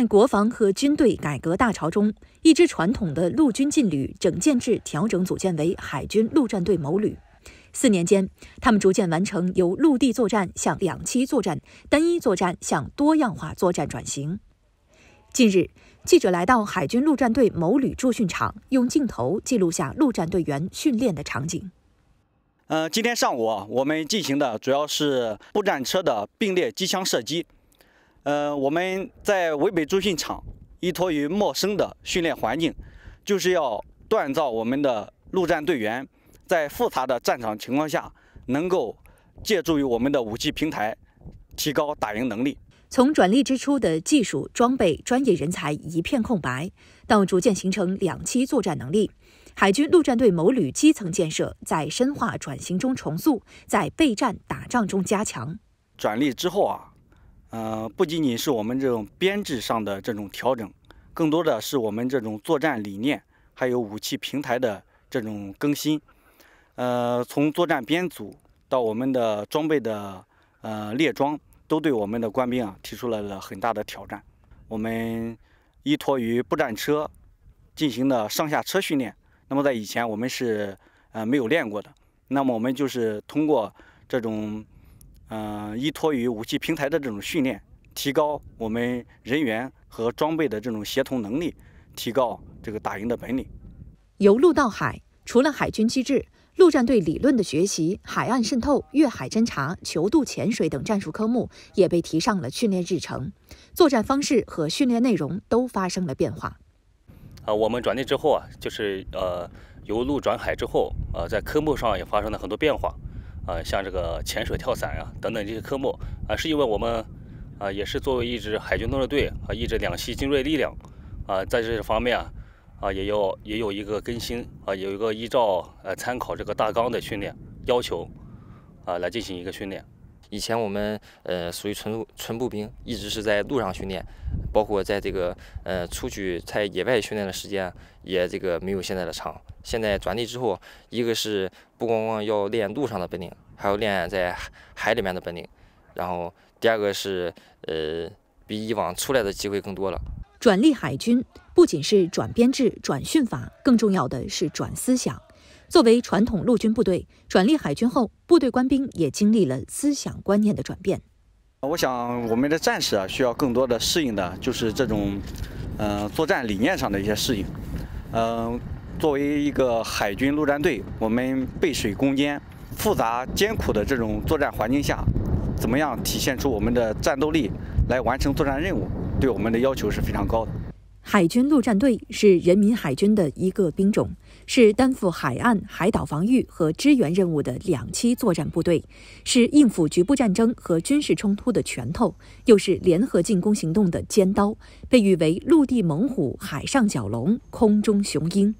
在国防和军队改革大潮中，一支传统的陆军劲旅整建制调整组建为海军陆战队某旅。四年间，他们逐渐完成由陆地作战向两栖作战、单一作战向多样化作战转型。近日，记者来到海军陆战队某旅驻训场，用镜头记录下陆战队员训练的场景。呃，今天上午啊，我们进行的主要是步战车的并列机枪射击。呃，我们在围北驻训场，依托于陌生的训练环境，就是要锻造我们的陆战队员，在复杂的战场情况下，能够借助于我们的武器平台，提高打赢能力。从转隶之初的技术装备、专业人才一片空白，到逐渐形成两栖作战能力，海军陆战队某旅基层建设在深化转型中重塑，在备战打仗中加强。转隶之后啊。呃，不仅仅是我们这种编制上的这种调整，更多的是我们这种作战理念，还有武器平台的这种更新。呃，从作战编组到我们的装备的呃列装，都对我们的官兵啊提出了很大的挑战。我们依托于步战车进行的上下车训练，那么在以前我们是呃没有练过的。那么我们就是通过这种。嗯，依托于武器平台的这种训练，提高我们人员和装备的这种协同能力，提高这个打赢的本领。由陆到海，除了海军机制、陆战队理论的学习，海岸渗透、越海侦察、球渡、潜水等战术科目也被提上了训练日程，作战方式和训练内容都发生了变化。啊，我们转内之后啊，就是呃，由陆转海之后，呃，在科目上也发生了很多变化。啊，像这个潜水、跳伞呀等等这些科目，啊，是因为我们，啊，也是作为一支海军陆战队啊，一支两栖精锐力量，啊，在这方面，啊，也要也有一个更新，啊，有一个依照呃参考这个大纲的训练要求，啊，来进行一个训练。以前我们呃属于纯纯步兵，一直是在路上训练，包括在这个呃出去在野外训练的时间也这个没有现在的长。现在转隶之后，一个是不光光要练路上的本领，还要练在海里面的本领。然后第二个是呃比以往出来的机会更多了。转隶海军不仅是转编制、转训法，更重要的是转思想。作为传统陆军部队转隶海军后，部队官兵也经历了思想观念的转变。我想我们的战士啊，需要更多的适应的就是这种，呃，作战理念上的一些适应。嗯，作为一个海军陆战队，我们背水攻坚，复杂艰苦的这种作战环境下，怎么样体现出我们的战斗力来完成作战任务，对我们的要求是非常高的。海军陆战队是人民海军的一个兵种，是担负海岸、海岛防御和支援任务的两栖作战部队，是应付局部战争和军事冲突的拳头，又是联合进攻行动的尖刀，被誉为“陆地猛虎、海上蛟龙、空中雄鹰”。